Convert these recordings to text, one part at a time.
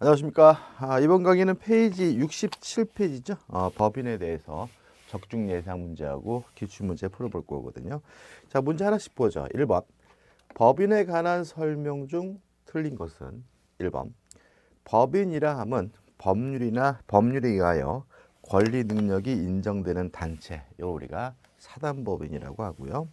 안녕하십니까 아, 이번 강의는 페이지 67페이지죠 어, 법인에 대해서 적중 예상 문제하고 기출 문제 풀어볼 거거든요 자 문제 하나씩 보죠 1번 법인에 관한 설명 중 틀린 것은 1번 법인이라 함은 법률이나 법률에 의하여 권리 능력이 인정되는 단체 요 우리가 사단법인이라고 하고요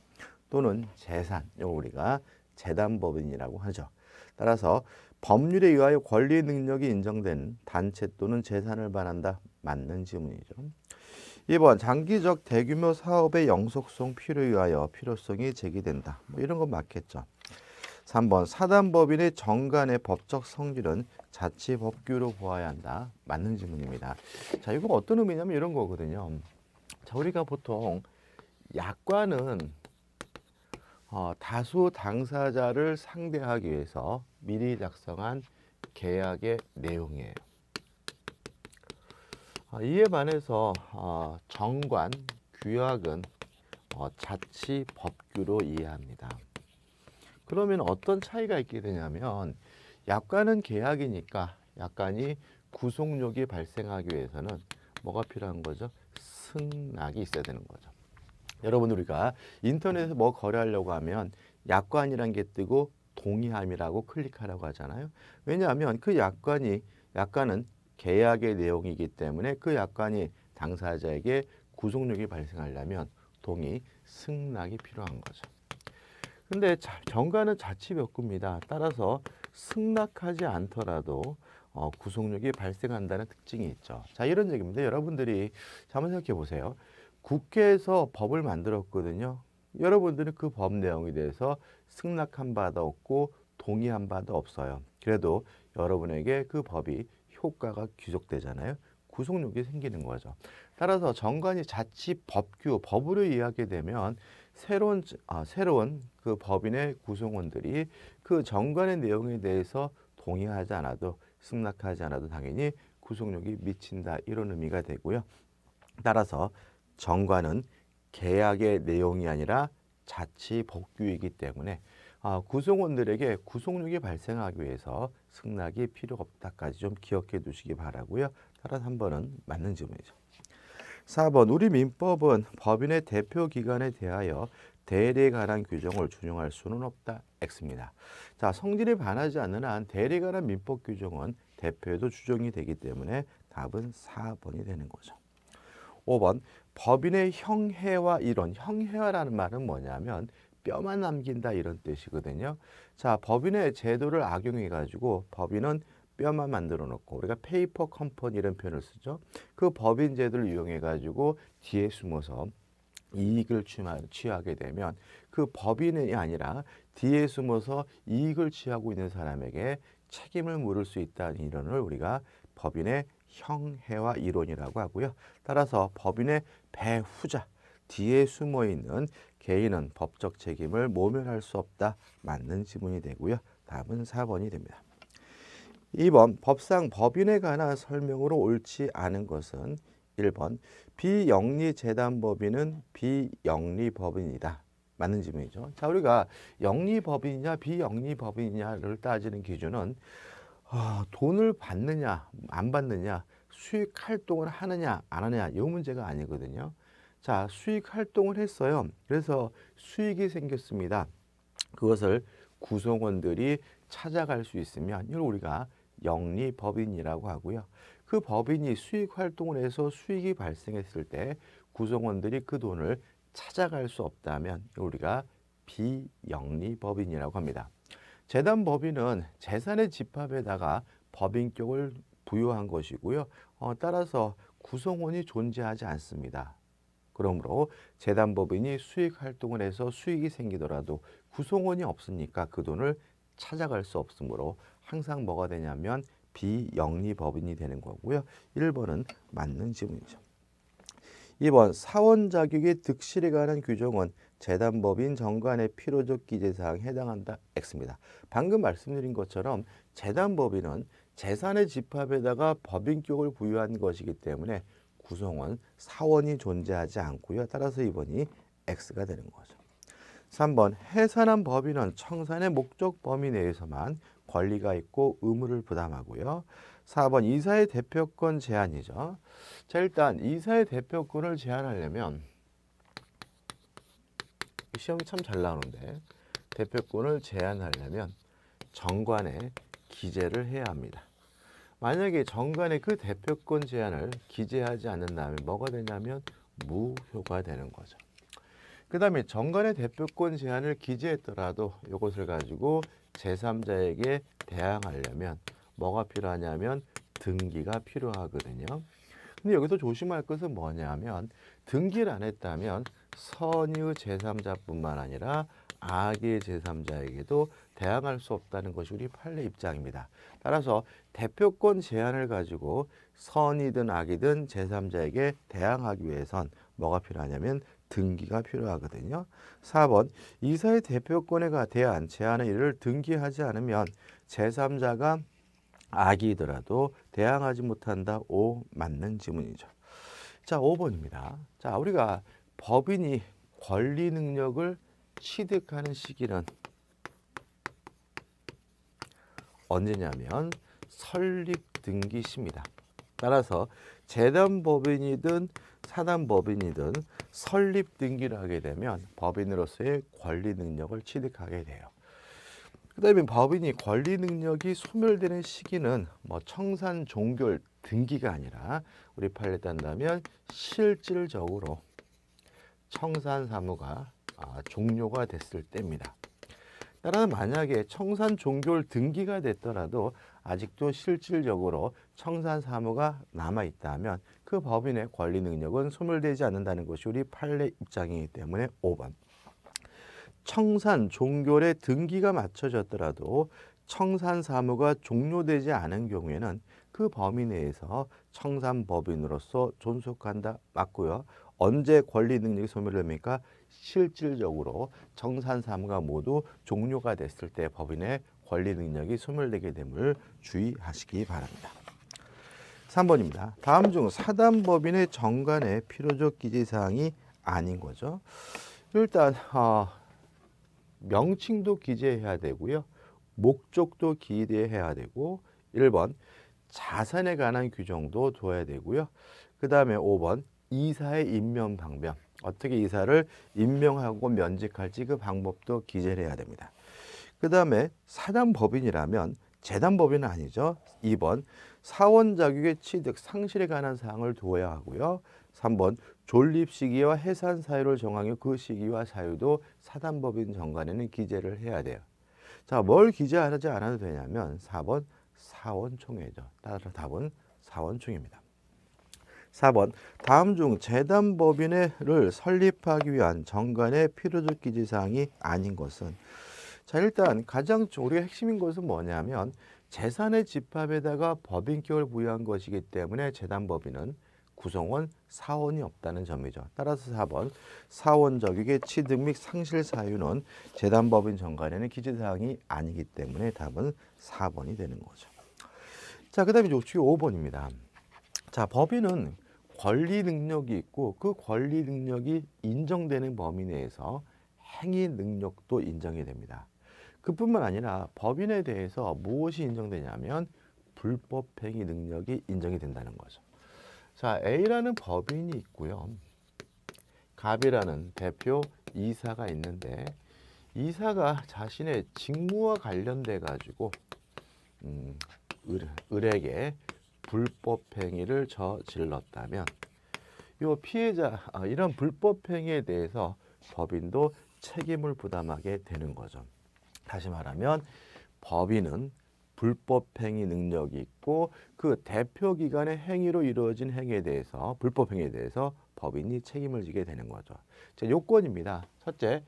또는 재산 요 우리가 재단법인이라고 하죠 따라서 법률에 의하여 권리의 능력이 인정된 단체 또는 재산을 말한다. 맞는 지문이죠. 2번 장기적 대규모 사업의 영속성 필요에 의하여 필요성이 제기된다. 뭐 이런 건 맞겠죠. 3번 사단법인의 정관의 법적 성질은 자치법규로 보아야 한다. 맞는 질문입니다. 자, 이거 어떤 의미냐면 이런 거거든요. 자, 우리가 보통 약관은 어, 다수 당사자를 상대하기 위해서 미리 작성한 계약의 내용이에요. 어, 이에 반해서 어, 정관, 규약은 어, 자치 법규로 이해합니다. 그러면 어떤 차이가 있게 되냐면 약관은 계약이니까 약관이 구속력이 발생하기 위해서는 뭐가 필요한 거죠? 승낙이 있어야 되는 거죠. 여러분 우리가 인터넷에서 뭐 거래하려고 하면 약관이란 게 뜨고 동의함이라고 클릭하라고 하잖아요. 왜냐하면 그 약관이 약관은 계약의 내용이기 때문에 그 약관이 당사자에게 구속력이 발생하려면 동의, 승낙이 필요한 거죠. 근데 정가는 자치몇구입니다. 따라서 승낙하지 않더라도 어, 구속력이 발생한다는 특징이 있죠. 자 이런 얘기입니다. 여러분들이 한번 생각해 보세요. 국회에서 법을 만들었거든요. 여러분들은 그 법 내용에 대해서 승낙한 바도 없고 동의한 바도 없어요. 그래도 여러분에게 그 법이 효과가 귀속되잖아요. 구속력이 생기는 거죠. 따라서 정관이 자칫 법규, 법으로 이해하게 되면 새로운, 아, 새로운 그 법인의 구성원들이 그 정관의 내용에 대해서 동의하지 않아도 승낙하지 않아도 당연히 구속력이 미친다 이런 의미가 되고요. 따라서 정관은 계약의 내용이 아니라 자치 복규이기 때문에 아, 구성원들에게 구속력이 발생하기 위해서 승낙이 필요 없다까지 좀 기억해 두시기 바라고요. 따라 3번은 맞는 질문이죠. 4번 우리 민법은 법인의 대표 기관에 대하여 대리에 관한 규정을 준용할 수는 없다. X입니다. 자, 성질이 반하지 않는 한 대리에 관한 민법 규정은 대표에도 주정이 되기 때문에 답은 4번이 되는 거죠. 5번 법인의 형해와 이론, 형해와라는 말은 뭐냐면 뼈만 남긴다 이런 뜻이거든요. 자, 법인의 제도를 악용해 가지고 법인은 뼈만 만들어 놓고 우리가 페이퍼 컴퍼니 이런 표현을 쓰죠. 그 법인 제도를 이용해 가지고 뒤에 숨어서 이익을 취하게 되면 그 법인이 아니라 뒤에 숨어서 이익을 취하고 있는 사람에게 책임을 물을 수 있다는 이론을 우리가 법인의 형해와 이론이라고 하고요. 따라서 법인의 배후자 뒤에 숨어 있는 개인은 법적 책임을 모멸할 수 없다. 맞는 지문이 되고요. 답은 4번이 됩니다. 2번 법상 법인에 관한 설명으로 옳지 않은 것은 1번 비영리재단법인은 비영리법인이다. 맞는 지문이죠. 자 우리가 영리법인이냐 비영리법인이냐를 따지는 기준은 아, 돈을 받느냐 안 받느냐 수익 활동을 하느냐 안 하느냐 이 문제가 아니거든요. 자 수익 활동을 했어요. 그래서 수익이 생겼습니다. 그것을 구성원들이 찾아갈 수 있으면 이걸 우리가 영리법인이라고 하고요. 그 법인이 수익 활동을 해서 수익이 발생했을 때 구성원들이 그 돈을 찾아갈 수 없다면 우리가 비영리법인이라고 합니다. 재단 법인은 재산의 집합에다가 법인격을 부여한 것이고요. 어, 따라서 구성원이 존재하지 않습니다. 그러므로 재단 법인이 수익 활동을 해서 수익이 생기더라도 구성원이 없으니까 그 돈을 찾아갈 수 없으므로 항상 뭐가 되냐면 비영리 법인이 되는 거고요. 1번은 맞는 지문이죠. 2번 사원 자격의 득실에 관한 규정은 재단법인 정관의 필요적 기재사항에 해당한다 X입니다. 방금 말씀드린 것처럼 재단법인은 재산의 집합에다가 법인격을 부여한 것이기 때문에 구성원, 사원이 존재하지 않고요. 따라서 2번이 X가 되는 거죠. 3번 해산한 법인은 청산의 목적 범위 내에서만 권리가 있고 의무를 부담하고요. 4번 이사의 대표권 제한이죠. 자 일단 이사의 대표권을 제한하려면 시험이 참 잘 나오는데 대표권을 제한하려면 정관에 기재를 해야 합니다. 만약에 정관에 그 대표권 제한을 기재하지 않는다면 뭐가 되냐면 무효가 되는 거죠. 그 다음에 정관의 대표권 제한을 기재했더라도 이것을 가지고 제3자에게 대항하려면 뭐가 필요하냐면 등기가 필요하거든요. 근데 여기서 조심할 것은 뭐냐면 등기를 안 했다면 선의의 제3자뿐만 아니라 악의 제3자에게도 대항할 수 없다는 것이 우리 판례 입장입니다. 따라서 대표권 제한을 가지고 선이든 악이든 제3자에게 대항하기 위해선 뭐가 필요하냐면 등기가 필요하거든요. 4번 이사의 대표권에 대한 제한의 이를 등기하지 않으면 제3자가 악이더라도 대항하지 못한다. 오 맞는 지문이죠. 자 5번입니다. 자 우리가 법인이 권리 능력을 취득하는 시기는 언제냐면 설립 등기 시입니다. 따라서 재단 법인이든 사단 법인이든 설립 등기를 하게 되면 법인으로서의 권리 능력을 취득하게 돼요. 그 다음에 법인이 권리 능력이 소멸되는 시기는 뭐 청산 종결 등기가 아니라 우리 판례 딴다면 실질적으로 청산 사무가 아, 종료가 됐을 때입니다. 따라서 만약에 청산 종결 등기가 됐더라도 아직도 실질적으로 청산 사무가 남아있다면 그 법인의 권리 능력은 소멸되지 않는다는 것이 우리 판례 입장이기 때문에 5번. 청산 종결의 등기가 맞춰졌더라도 청산 사무가 종료되지 않은 경우에는 그 범위 내에서 청산법인으로서 존속한다 맞고요. 언제 권리 능력이 소멸됩니까? 실질적으로 청산 사무가 모두 종료가 됐을 때 법인의 권리 능력이 소멸되게 됨을 주의하시기 바랍니다. 3번입니다. 다음 중 사단법인의 정관의 필요적 기재사항이 아닌 거죠. 일단 어, 명칭도 기재해야 되고요. 목적도 기재해야 되고 1번 자산에 관한 규정도 둬야 되고요. 그 다음에 5번 이사의 임명 방면 어떻게 이사를 임명하고 면직할지 그 방법도 기재를 해야 됩니다. 그 다음에 사단법인이라면 재단법인은 아니죠. 2번 사원 자격의 취득 상실에 관한 사항을 두어야 하고요. 3번 존립 시기와 해산 사유를 정하며 그 시기와 사유도 사단법인 정관에는 기재를 해야 돼요. 자, 뭘 기재하지 않아도 되냐면 4번 사원총회죠. 따라 답은 사원총회입니다. 4번 다음 중재단법인을 설립하기 위한 정관의 필요적 기재사항이 아닌 것은 자 일단 가장 우리의 핵심인 것은 뭐냐면 재산의 집합에다가 법인격을 부여한 것이기 때문에 재단법인은 구성원 사원이 없다는 점이죠. 따라서 4번 사원적에게 취득 및 상실 사유는 재단법인 정관에는 기재사항이 아니기 때문에 답은 4번이 되는 거죠. 자, 그 다음에 이 5번입니다. 자, 법인은 권리 능력이 있고 그 권리 능력이 인정되는 범위 내에서 행위 능력도 인정이 됩니다. 그뿐만 아니라 법인에 대해서 무엇이 인정되냐면 불법 행위 능력이 인정이 된다는 거죠. 자, A라는 법인이 있고요. 갑이라는 대표 이사가 있는데 이사가 자신의 직무와 관련돼 가지고 음, 을, 을에게 불법 행위를 저질렀다면 이 피해자 아, 이런 불법 행위에 대해서 법인도 책임을 부담하게 되는 거죠. 다시 말하면 법인은 불법 행위 능력이 있고 그 대표 기관의 행위로 이루어진 행위에 대해서 불법 행위에 대해서 법인이 책임을 지게 되는 거죠. 제 요건입니다. 첫째,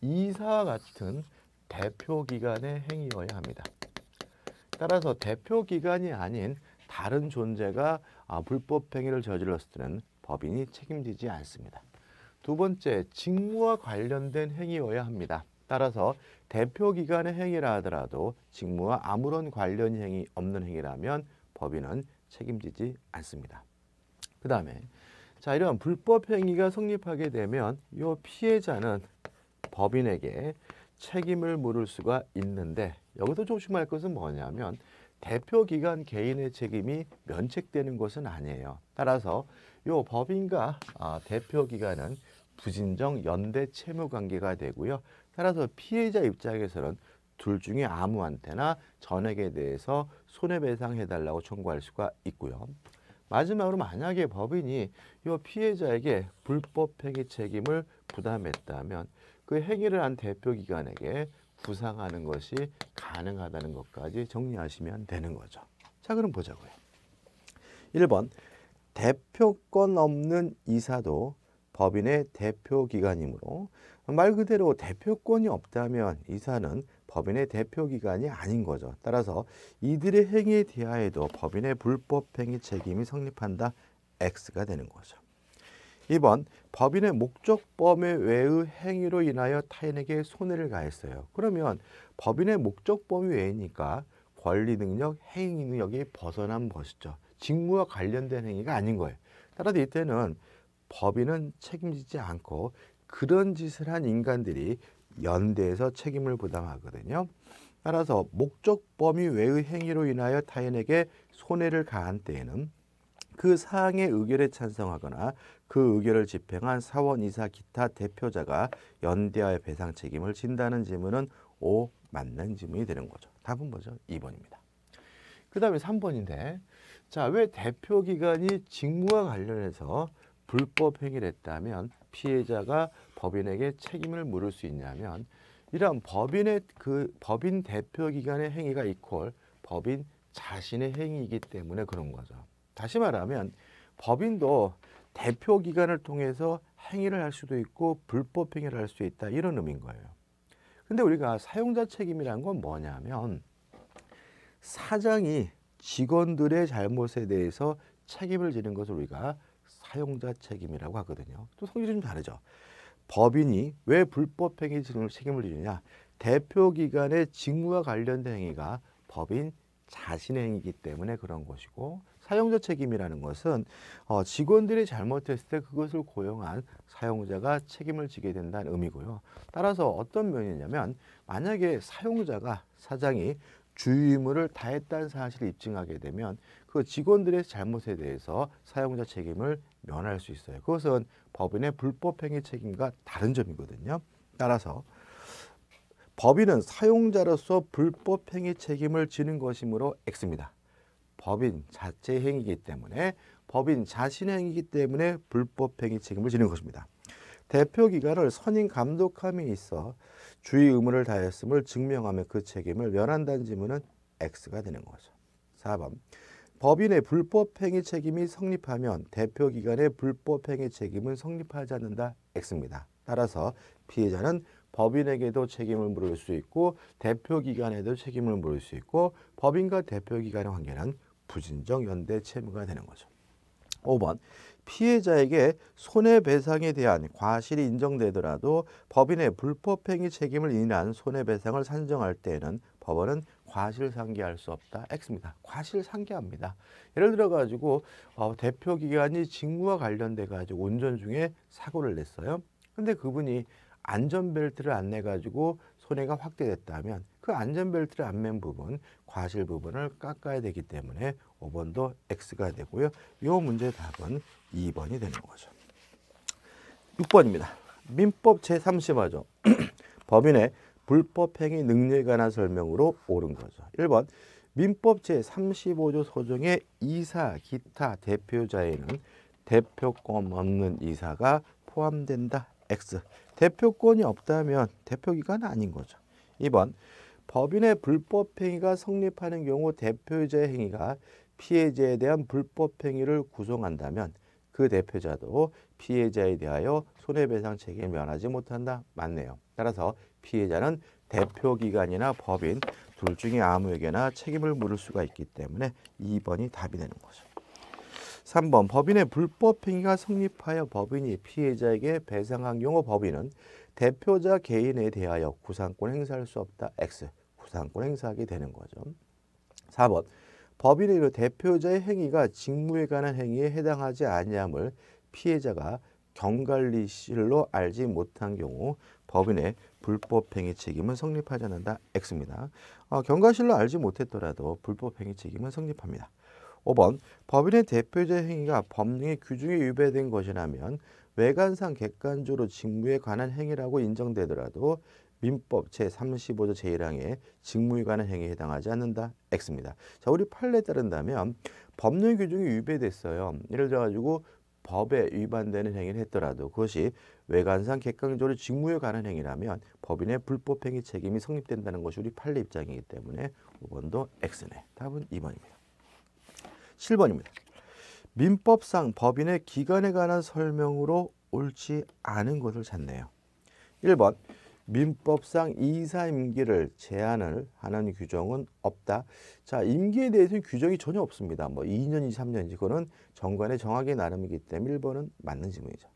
이사와 같은 대표 기관의 행위여야 합니다. 따라서 대표 기관이 아닌 다른 존재가 아, 불법 행위를 저질렀을 때는 법인이 책임지지 않습니다. 두 번째, 직무와 관련된 행위여야 합니다. 따라서 대표 기관의 행위라 하더라도 직무와 아무런 관련 행위 없는 행위라면 법인은 책임지지 않습니다. 그 다음에 자 이런 불법 행위가 성립하게 되면 이 피해자는 법인에게 책임을 물을 수가 있는데 여기서 조심할 것은 뭐냐면 대표 기관 개인의 책임이 면책되는 것은 아니에요. 따라서 요 법인과 아, 대표 기관은 부진정 연대 채무 관계가 되고요. 따라서 피해자 입장에서는 둘 중에 아무한테나 전액에 대해서 손해배상해달라고 청구할 수가 있고요. 마지막으로 만약에 법인이 이 피해자에게 불법 행위 책임을 부담했다면 그 행위를 한 대표기관에게 부상하는 것이 가능하다는 것까지 정리하시면 되는 거죠. 자, 그럼 보자고요. 1번 대표권 없는 이사도 법인의 대표 기관이므로 말 그대로 대표권이 없다면 이사는 법인의 대표 기관이 아닌 거죠. 따라서 이들의 행위에 대하여도 법인의 불법 행위 책임이 성립한다 X가 되는 거죠. 2번 법인의 목적 범위 외의 행위로 인하여 타인에게 손해를 가했어요. 그러면 법인의 목적 범위 외니까 권리 능력, 행위 능력이 벗어난 것이죠. 직무와 관련된 행위가 아닌 거예요. 따라서 이때는 법인은 책임지지 않고 그런 짓을 한 인간들이 연대해서 책임을 부담하거든요. 따라서 목적 범위 외의 행위로 인하여 타인에게 손해를 가한 때에는 그 사항의 의결에 찬성하거나 그 의결을 집행한 사원 이사 기타 대표자가 연대하의 배상 책임을 진다는 질문은 오 맞는 질문이 되는 거죠. 답은 뭐죠? 2번입니다. 그 다음에 3번인데 자왜 대표 기관이 직무와 관련해서 불법 행위를 했다면 피해자가 법인에게 책임을 물을 수 있냐면 이러 법인의 그 법인 대표 기관의 행위가 이퀄 법인 자신의 행위이기 때문에 그런 거죠. 다시 말하면 법인도 대표 기관을 통해서 행위를 할 수도 있고 불법 행위를 할 수 있다 이런 의미인 거예요. 근데 우리가 사용자 책임이라는 건 뭐냐면 사장이 직원들의 잘못에 대해서 책임을 지는 것을 우리가 사용자 책임이라고 하거든요. 또 성질이 좀 다르죠. 법인이 왜 불법 행위 책임을 지느냐? 대표 기관의 직무와 관련된 행위가 법인 자신의 행위이기 때문에 그런 것이고 사용자 책임이라는 것은 어, 직원들이 잘못했을 때 그것을 고용한 사용자가 책임을 지게 된다는 의미고요. 따라서 어떤 면이냐면 만약에 사용자가 사장이 주의 무를 다했다는 사실을 입증하게 되면 그 직원들의 잘못에 대해서 사용자 책임을 면할 수 있어요. 그것은 법인의 불법행위 책임과 다른 점이거든요. 따라서 법인은 사용자로서 불법행위 책임을 지는 것이므로 X입니다. 법인 자체 행위이기 때문에 법인 자신의 행위이기 때문에 불법 행위 책임을 지는 것입니다. 대표 기관을 선임 감독함에 있어 주의 의무를 다했음을 증명하며 그 책임을 면한다는 지문은 X가 되는 거죠. 4번 법인의 불법 행위 책임이 성립하면 대표 기관의 불법 행위 책임은 성립하지 않는다 X입니다. 따라서 피해자는 법인에게도 책임을 물을 수 있고 대표 기관에도 책임을 물을 수 있고 법인과 대표 기관의 관계는 부진정 연대 채무가 되는 거죠. 5번 피해자에게 손해배상에 대한 과실이 인정되더라도 법인의 불법행위 책임을 인한 손해배상을 산정할 때에는 법원은 과실상계할 수 없다. X입니다. 과실상계합니다. 예를 들어 가지고 어, 대표기관이 직무와 관련돼 가지고 운전 중에 사고를 냈어요. 근데 그분이 안전벨트를 안내 가지고 손해가 확대됐다면 그 안전벨트를 안맨 부분, 과실 부분을 깎아야 되기 때문에 5번도 X가 되고요. 이 문제 답은 2번이 되는 거죠. 6번입니다. 민법 제3 0화 법인의 불법행위 능력에 관한 설명으로 옳은 거죠. 1번 민법 제35조 소정의 이사, 기타, 대표자에는 대표권 없는 이사가 포함된다. X. 대표권이 없다면 대표기관은 아닌 거죠. 2번 법인의 불법행위가 성립하는 경우 대표자의 행위가 피해자에 대한 불법행위를 구성한다면 그 대표자도 피해자에 대하여 손해배상 책임을 면하지 못한다. 맞네요. 따라서 피해자는 대표기관이나 법인 둘 중에 아무에게나 책임을 물을 수가 있기 때문에 2번이 답이 되는 거죠. 3번 법인의 불법 행위가 성립하여 법인이 피해자에게 배상한 경우 법인은 대표자 개인에 대하여 구상권 행사할 수 없다. X. 구상권 행사하게 되는 거죠. 4번 법인의 대표자의 행위가 직무에 관한 행위에 해당하지 아니함을 피해자가 경관리 실로 알지 못한 경우 법인의 불법행위 책임은 성립하지 않는다. X입니다. 어, 경과실로 알지 못했더라도 불법행위 책임은 성립합니다. 5번 법인의 대표자 행위가 법령의 규정에 위배된 것이라면 외관상 객관적으로 직무에 관한 행위라고 인정되더라도 민법 제35조 제1항에 직무에 관한 행위에 해당하지 않는다. X입니다. 자, 우리 판례에 따른다면 법령 규정이 위배됐어요. 예를 들어가지고 법에 위반되는 행위를 했더라도 그것이 외관상 객관적으로 직무에 관한 행위라면 법인의 불법행위 책임이 성립된다는 것이 우리 판례 입장이기 때문에 5번도 X네. 답은 2번입니다. 7번입니다. 민법상 법인의 기간에 관한 설명으로 옳지 않은 것을 찾네요. 1번 민법상 이사 임기를 제한을 하는 규정은 없다. 자, 임기에 대해서는 규정이 전혀 없습니다. 뭐2년인 3년인지 그거는 정관의 정하기 나름이기 때문에 1번은 맞는 질문이죠.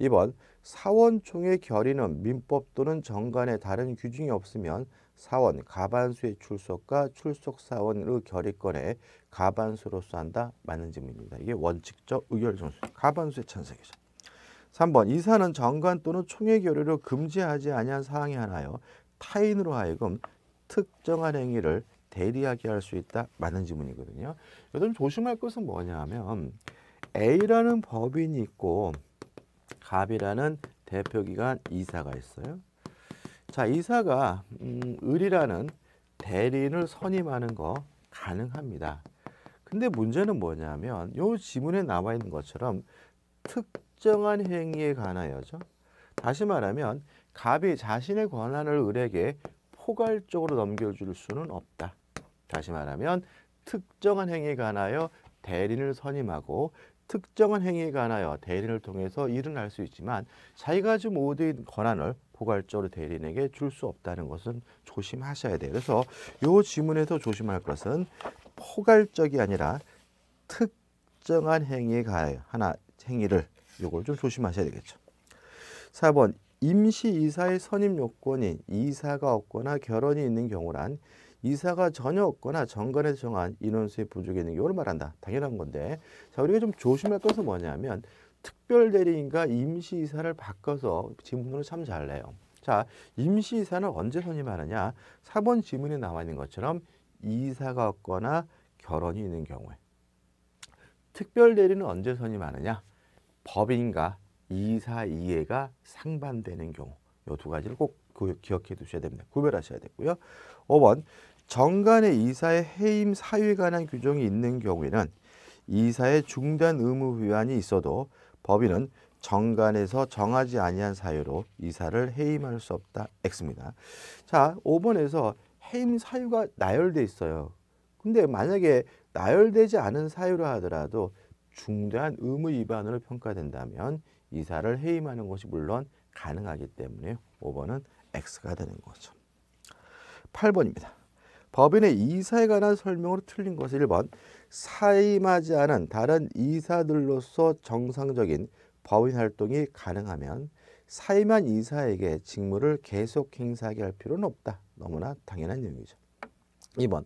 2번 사원총의 결의는 민법 또는 정관의 다른 규정이 없으면 사원 가반수의 출석과 출석사원의 결의권에 가반수로서 한다? 맞는 질문입니다. 이게 원칙적 의결정수, 가반수의 찬성이죠. 3번 이사는 정관 또는 총회 결의로 금지하지 아니한 사항에 하나여 타인으로 하여금 특정한 행위를 대리하게 할 수 있다 맞는 지문이거든요. 요즘 조심할 것은 뭐냐면 A라는 법인이 있고 갑이라는 대표기관 이사가 있어요. 자 이사가 음, 을이라는 대리인을 선임하는 거 가능합니다. 근데 문제는 뭐냐면 요 지문에 나와 있는 것처럼 특정한 행위에 관하여죠. 다시 말하면 갑이 자신의 권한을 을에게 포괄적으로 넘겨줄 수는 없다. 다시 말하면 특정한 행위에 관하여 대리인을 선임하고 특정한 행위에 관하여 대리인을 통해서 일은 할수 있지만 자기가 지 모든 권한을 포괄적으로 대리인에게 줄 수 없다는 것은 조심하셔야 돼요. 그래서 이 지문에서 조심할 것은 포괄적이 아니라 특정한 행위에 가해 하나 행위를 요걸 좀 조심하셔야 되겠죠. 4번 임시 이사의 선임 요건인 이사가 없거나 결혼이 있는 경우란 이사가 전혀 없거나 정관에 정한 인원수의 부족이 있는 경우를 말한다. 당연한 건데 자 우리가 좀 조심할 것은 뭐냐면 특별 대리인과 임시 이사를 바꿔서 지문으로 참잘 내요. 자 임시 이사는 언제 선임하느냐? 4번 지문에 나와 있는 것처럼 이사가 없거나 결혼이 있는 경우에 특별 대리는 언제 선이 많으냐? 법인과 이사 이해가 상반되는 경우 이두 가지를 꼭 기억해 두셔야 됩니다. 구별하셔야 되고요. 5번 정간의 이사의 해임 사유에 관한 규정이 있는 경우에는 이사의 중단 의무 위반이 있어도 법인은 정간에서 정하지 아니한 사유로 이사를 해임할 수 없다. X입니다. 자, 5번에서 해임 사유가 나열돼 있어요. 근데 만약에 나열되지 않은 사유라 하더라도 중대한 의무 위반으로 평가된다면 이사를 해임하는 것이 물론 가능하기 때문에 5번은 X가 되는 거죠. 8번입니다. 법인의 이사에 관한 설명으로 틀린 것은 1번 사임하지 않은 다른 이사들로서 정상적인 법인 활동이 가능하면 사임한 이사에게 직무를 계속 행사하게 할 필요는 없다. 너무나 당연한 내용이죠. 2번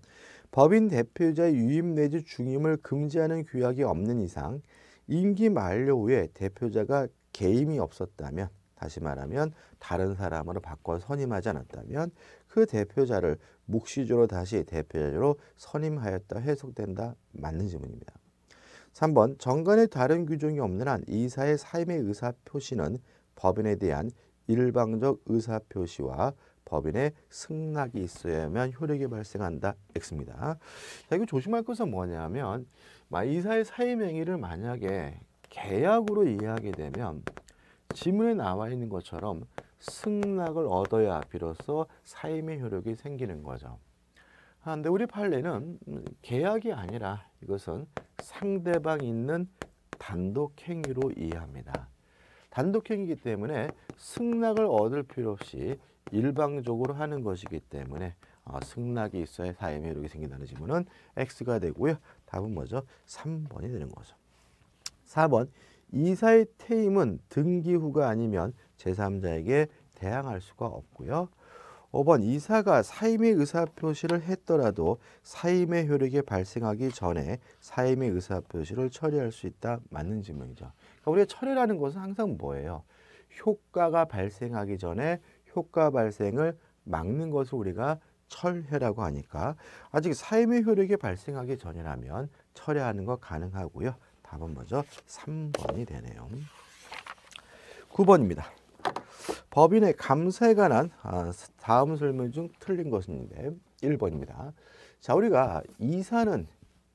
법인 대표자의 유임 내지 중임을 금지하는 규약이 없는 이상 임기 만료 후에 대표자가 개임이 없었다면 다시 말하면 다른 사람으로 바꿔 선임하지 않았다면 그 대표자를 묵시주로 다시 대표자로 선임하였다 해석된다 맞는 질문입니다. 3번 정관의 다른 규정이 없는 한 이사의 사임의 의사표시는 법인에 대한 일방적 의사표시와 법인의 승낙이 있어야만 효력이 발생한다. X입니다. 자, 이거 조심할 것은 뭐냐면 이사의 사임행위를 만약에 계약으로 이해하게 되면 지문에 나와 있는 것처럼 승낙을 얻어야 비로소 사임의 효력이 생기는 거죠. 그런데 아, 우리 판례는 계약이 아니라 이것은 상대방 있는 단독행위로 이해합니다. 단독행위이기 때문에 승낙을 얻을 필요 없이 일방적으로 하는 것이기 때문에 어, 승낙이 있어야 사임의 효력이 생긴다는 질문은 X가 되고요. 답은 뭐죠? 3번이 되는 거죠. 4번 이사의 퇴임은 등기 후가 아니면 제3자에게 대항할 수가 없고요. 5번 이사가 사임의 의사표시를 했더라도 사임의 효력이 발생하기 전에 사임의 의사표시를 처리할 수 있다. 맞는 질문이죠. 그러니까 우리가 처리라는 것은 항상 뭐예요? 효과가 발생하기 전에 효과 발생을 막는 것을 우리가 철회라고 하니까 아직 삶의 효력이 발생하기 전이라면 철회하는 거 가능하고요. 답은 먼저 3번이 되네요. 9번입니다. 법인의 감사에 관한 아, 다음 설명 중 틀린 것인데 1번입니다. 자, 우리가 이사는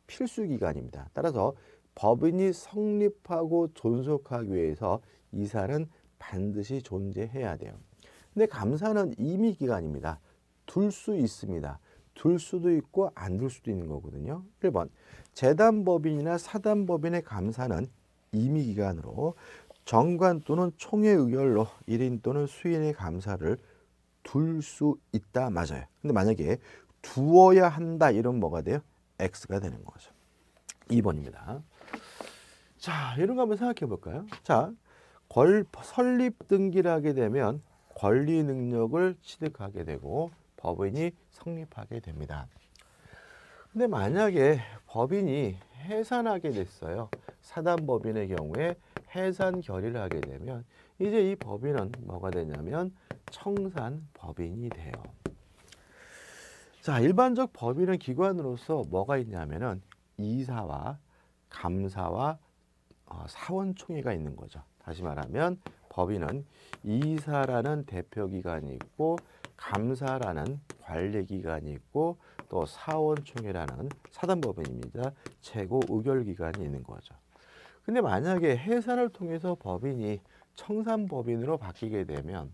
필수 기간입니다. 따라서 법인이 성립하고 존속하기 위해서 이사는 반드시 존재해야 돼요. 근데 감사는 임의 기간입니다. 둘 수 있습니다. 둘 수도 있고 안 둘 수도 있는 거거든요. 1번 재단법인이나 사단법인의 감사는 임의 기간으로 정관 또는 총회 의결로 1인 또는 수인의 감사를 둘 수 있다 맞아요. 근데 만약에 두어야 한다 이런 뭐가 돼요? X가 되는 거죠. 2번입니다. 자, 이런 거 한번 생각해 볼까요? 자, 설립 등기를 하게 되면 권리 능력을 취득하게 되고 법인이 성립하게 됩니다. 근데 만약에 법인이 해산하게 됐어요. 사단법인의 경우에 해산 결의를 하게 되면 이제 이 법인은 뭐가 되냐면 청산 법인이 돼요. 자, 일반적 법인은 기관으로서 뭐가 있냐면은 이사와 감사와 어, 사원총회가 있는 거죠. 다시 말하면 법인은 이사라는 대표기관이 있고 감사라는 관리기관이 있고 또 사원총회라는 사단법인입니다. 최고 의결기관이 있는 거죠. 근데 만약에 해산을 통해서 법인이 청산법인으로 바뀌게 되면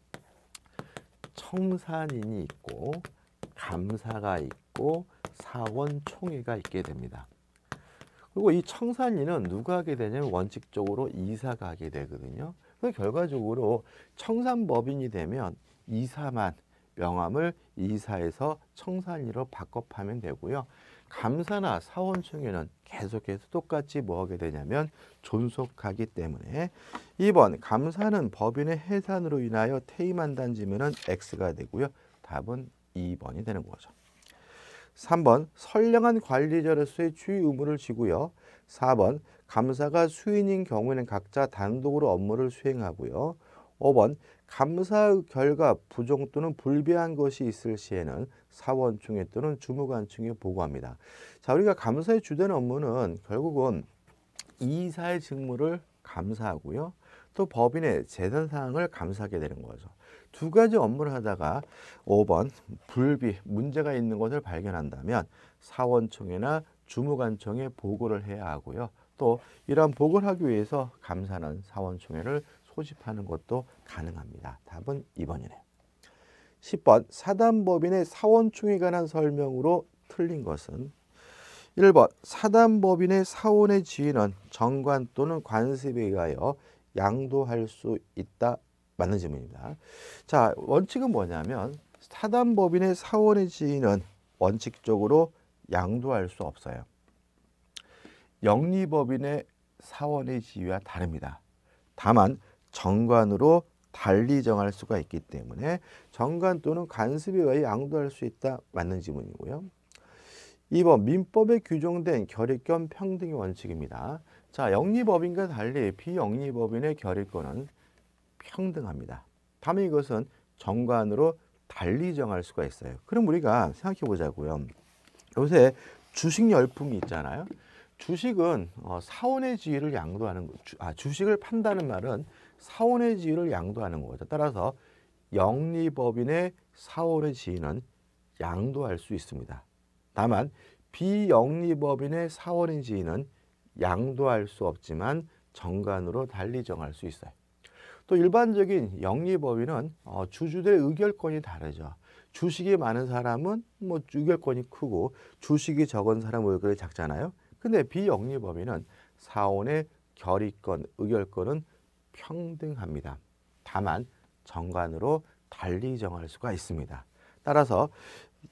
청산인이 있고 감사가 있고 사원총회가 있게 됩니다. 그리고 이 청산인은 누가 하게 되냐면 원칙적으로 이사가 하게 되거든요. 그 결과적으로 청산법인이 되면 이사만 명함을 이사에서 청산리로 바꿔 파면 되고요. 감사나 사원총회는 계속해서 똑같이 뭐 하게 되냐면 존속하기 때문에 2번 감사는 법인의 해산으로 인하여 퇴임한다는 지면은 X가 되고요. 답은 2번이 되는 거죠. 3번 선량한 관리자로서의 주의 의무를 지고요. 4번 감사가 수인인 경우에는 각자 단독으로 업무를 수행하고요. 5번 감사 결과 부정 또는 불비한 것이 있을 시에는 사원총회 또는 주무관총에 보고합니다. 자, 우리가 감사의 주된 업무는 결국은 이사의 직무를 감사하고요. 또 법인의 재산 사항을 감사하게 되는 거죠. 두 가지 업무를 하다가 5번 불비 문제가 있는 것을 발견한다면 사원총회나 주무관청에 보고를 해야 하고요. 또 이러한 복을 하기 위해서 감사는 사원총회를 소집하는 것도 가능합니다. 답은 2번이네요. 10번 사단법인의 사원총회에 관한 설명으로 틀린 것은 1번 사단법인의 사원의 지위는 정관 또는 관습에 의하여 양도할 수 있다. 맞는 질문입니다. 자 원칙은 뭐냐면 사단법인의 사원의 지위는 원칙적으로 양도할 수 없어요. 영리법인의 사원의 지위와 다릅니다. 다만 정관으로 달리 정할 수가 있기 때문에 정관 또는 간섭에 의해 양도할 수 있다. 맞는 지문이고요. 2번 민법에 규정된 결의 겸 평등의 원칙입니다. 자, 영리법인과 달리 비영리법인의 결의권은 평등합니다. 다만 이것은 정관으로 달리 정할 수가 있어요. 그럼 우리가 생각해 보자고요. 요새 주식 열풍이 있잖아요. 주식은 어, 사원의 지위를 양도하는 주, 아 주식을 판다는 말은 사원의 지위를 양도하는 거죠. 따라서 영리법인의 사원의 지위는 양도할 수 있습니다. 다만 비영리법인의 사원의 지위는 양도할 수 없지만 정관으로 달리 정할 수 있어요. 또 일반적인 영리법인은 어, 주주들의 의결권이 다르죠. 주식이 많은 사람은 뭐 의결권이 크고 주식이 적은 사람은 의결이 작잖아요. 근데 비영리 범위는 사원의 결의권, 의결권은 평등합니다. 다만 정관으로 달리 정할 수가 있습니다. 따라서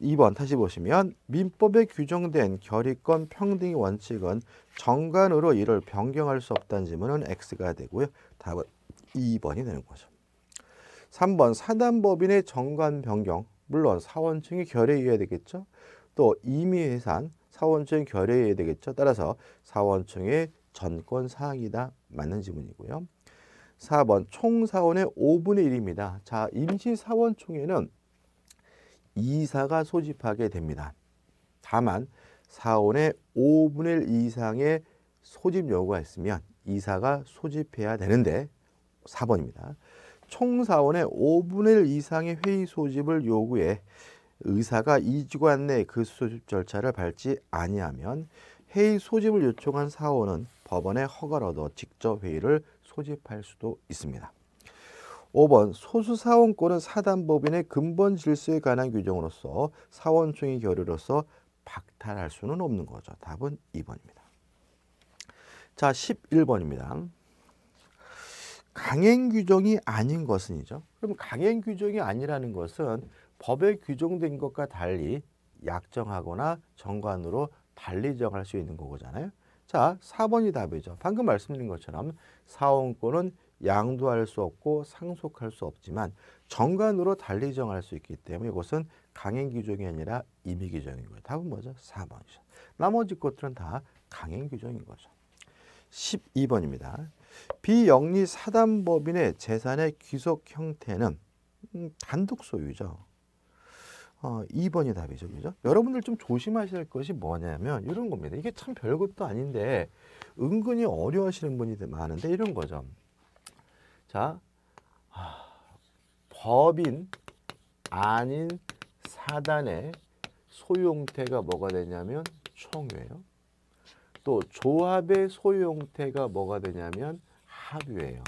2번 다시 보시면 민법에 규정된 결의권 평등의 원칙은 정관으로 이를 변경할 수 없다는 질문은 X가 되고요. 답은 2번이 되는 거죠. 3번 사단법인의 정관 변경 물론 사원층의 결 의해야 되겠죠. 또 임의해산 사원청 결의해야 되겠죠. 따라서 사원청의 전권 사항이다. 맞는 지문이고요. 4번 총사원의 5분의 1입니다. 자, 임시사원총회는 이사가 소집하게 됩니다. 다만 사원의 5분의 1 이상의 소집 요구가 있으면 이사가 소집해야 되는데 4번입니다. 총사원의 5분의 1 이상의 회의 소집을 요구해 의사가 이주간 내그 수집 절차를 밟지 아니하면 회의 소집을 요청한 사원은 법원의 허가를 얻어 직접 회의를 소집할 수도 있습니다. 5번 소수 사원권은 사단법인의 근본 질서에 관한 규정으로서 사원총회 결의로서 박탈할 수는 없는 거죠. 답은 2번입니다. 자, 11번입니다. 강행 규정이 아닌 것은이죠. 그럼 강행 규정이 아니라는 것은 법에 규정된 것과 달리 약정하거나 정관으로 달리 정할 수 있는 거잖아요. 자, 4번이 답이죠. 방금 말씀드린 것처럼 사원권은 양도할 수 없고 상속할 수 없지만 정관으로 달리 정할 수 있기 때문에 이것은 강행 규정이 아니라 임의 규정이고요. 답은 뭐죠? 4번이죠. 나머지 것들은 다 강행 규정인 거죠. 12번입니다. 비영리 사단법인의 재산의 귀속 형태는 음, 단독 소유죠. 어, 2번이 답이죠. 그죠? 여러분들 좀 조심하실 것이 뭐냐면 이런 겁니다. 이게 참 별것도 아닌데 은근히 어려워하시는 분이 많은데 이런 거죠. 자, 아, 법인 아닌 사단의 소유태가 뭐가 되냐면 총유예요. 또 조합의 소유태가 뭐가 되냐면 합유예요.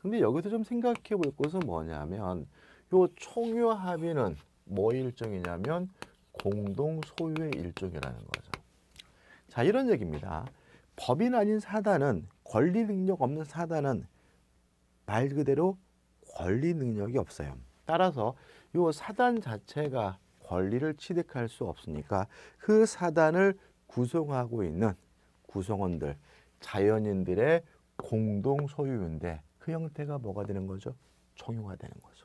근데 여기서 좀 생각해 볼 것은 뭐냐면 요 총유 합의는 뭐 일종이냐면 공동 소유의 일종이라는 거죠. 자, 이런 얘기입니다. 법인 아닌 사단은 권리 능력 없는 사단은 말 그대로 권리 능력이 없어요. 따라서 이 사단 자체가 권리를 취득할 수 없으니까 그 사단을 구성하고 있는 구성원들, 자연인들의 공동 소유인데 그 형태가 뭐가 되는 거죠? 종용화되는 거죠.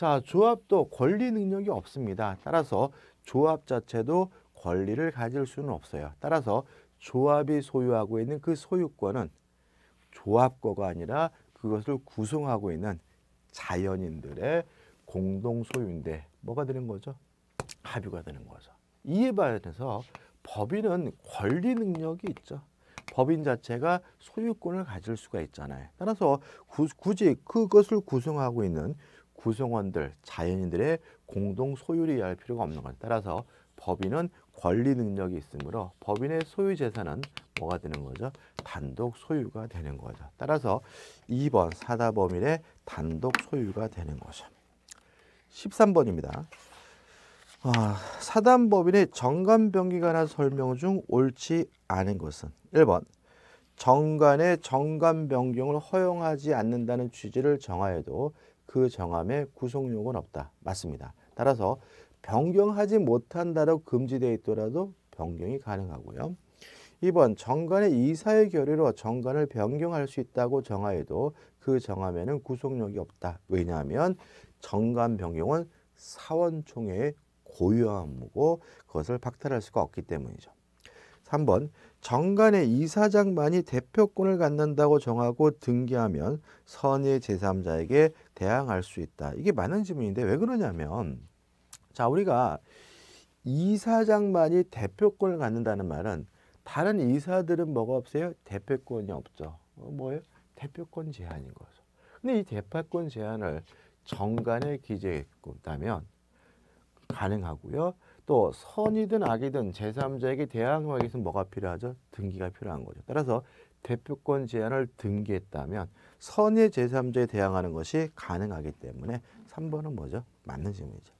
자, 조합도 권리 능력이 없습니다. 따라서 조합 자체도 권리를 가질 수는 없어요. 따라서 조합이 소유하고 있는 그 소유권은 조합거가 아니라 그것을 구성하고 있는 자연인들의 공동 소유인데 뭐가 되는 거죠? 합의가 되는 거죠. 이에 반해서 법인은 권리 능력이 있죠. 법인 자체가 소유권을 가질 수가 있잖아요. 따라서 구, 굳이 그것을 구성하고 있는 구성원들, 자연인들의 공동 소유를 이할 해 필요가 없는 것 따라서 법인은 권리 능력이 있으므로 법인의 소유 재산은 뭐가 되는 거죠? 단독 소유가 되는 거죠. 따라서 2번 사다법인의 단독 소유가 되는 거죠. 13번입니다. 아, 사단법인의 정관병기 관한 설명 중 옳지 않은 것은 1번 정관의 정관 변경을 허용하지 않는다는 취지를 정하여도 그 정함에 구속력은 없다. 맞습니다. 따라서 변경하지 못한다라 금지되어 있더라도 변경이 가능하고요. 2번 정관의 이사의 결의로 정관을 변경할 수 있다고 정하여도 그 정함에는 구속력이 없다. 왜냐하면 정관 변경은 사원총회의 고유함무고 그것을 박탈할 수가 없기 때문이죠. 3번 정관의 이사장만이 대표권을 갖는다고 정하고 등기하면 선의 제3자에게 대항할 수 있다. 이게 맞는 질문인데 왜 그러냐면 자 우리가 이사장만이 대표권을 갖는다는 말은 다른 이사들은 뭐가 없어요? 대표권이 없죠. 어, 뭐예요? 대표권 제한인 거죠. 근데 이 대표권 제한을 정관에 기재했다면 가능하고요. 또 선이든 악이든 제3자에게 대항하기 위해서는 뭐가 필요하죠? 등기가 필요한 거죠. 따라서 대표권 제한을 등기했다면 선의 제3자에 대항하는 것이 가능하기 때문에 3번은 뭐죠? 맞는 질문이죠.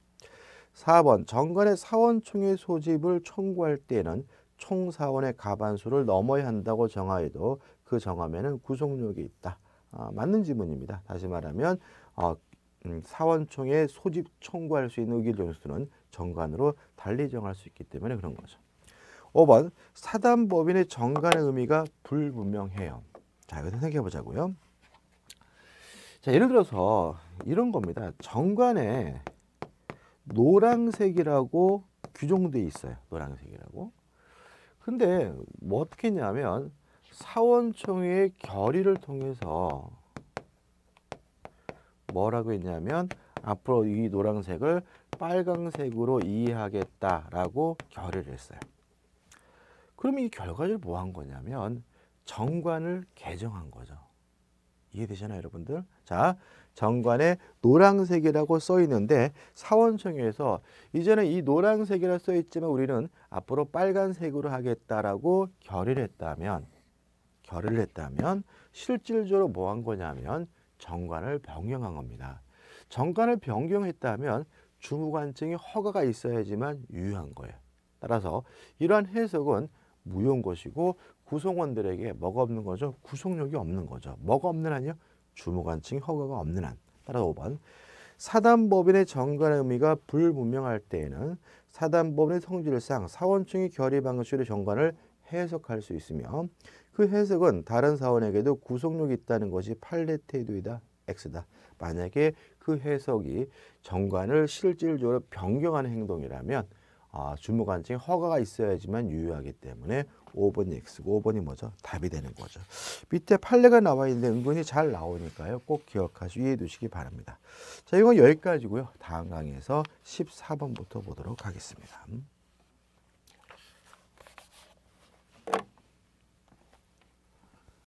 4번 정관의 사원총회 소집을 청구할 때는 총사원의 가반수를 넘어야 한다고 정하여도 그 정함에는 구속력이 있다. 아, 맞는 질문입니다. 다시 말하면 어, 음, 사원총회 소집 청구할 수 있는 의결정수는 정관으로 달리 정할 수 있기 때문에 그런 거죠. 5번 사단법인의 정관의 의미가 불분명해요. 자, 이거 생각해 보자고요. 자, 예를 들어서 이런 겁니다. 정관에 노란색이라고 규정돼 있어요. 노란색이라고. 근데 뭐 어떻게 했냐면 사원총회의 결의를 통해서 뭐라고 했냐면 앞으로 이 노란색을 빨강색으로 이해하겠다라고 결의를 했어요. 그러이 결과를 뭐 한 거냐면 정관을 개정한 거죠. 이해되잖아요, 여러분들. 자, 정관에 노랑색이라고 써 있는데 사원청에서 이제는 이 노랑색이라 써 있지만 우리는 앞으로 빨간색으로 하겠다라고 결의를 했다면 결의를 했다면 실질적으로 뭐한 거냐면 정관을 변경한 겁니다. 정관을 변경했다면 주무관증이 허가가 있어야지만 유효한 거예요. 따라서 이러한 해석은 무효인 것이고 구성원들에게 뭐가 없는 거죠? 구속력이 없는 거죠. 뭐가 없는 한이요? 주무관층 허가가 없는 한. 따라서 5번. 사단법인의 정관의 의미가 불분명할 때에는 사단법인의 성질상 사원층의 결의 방식으로 정관을 해석할 수 있으며 그 해석은 다른 사원에게도 구속력이 있다는 것이 팔레테도이다 X다. 만약에 그 해석이 정관을 실질적으로 변경하는 행동이라면 아, 주무관증 허가가 있어야지만 유효하기 때문에 5번이 X고 5번이 뭐죠? 답이 되는 거죠. 밑에 판례가 나와 있는데 은근히 잘 나오니까요. 꼭 기억하시고 이해해 두시기 바랍니다. 자, 이건 여기까지고요. 다음 강의에서 14번부터 보도록 하겠습니다.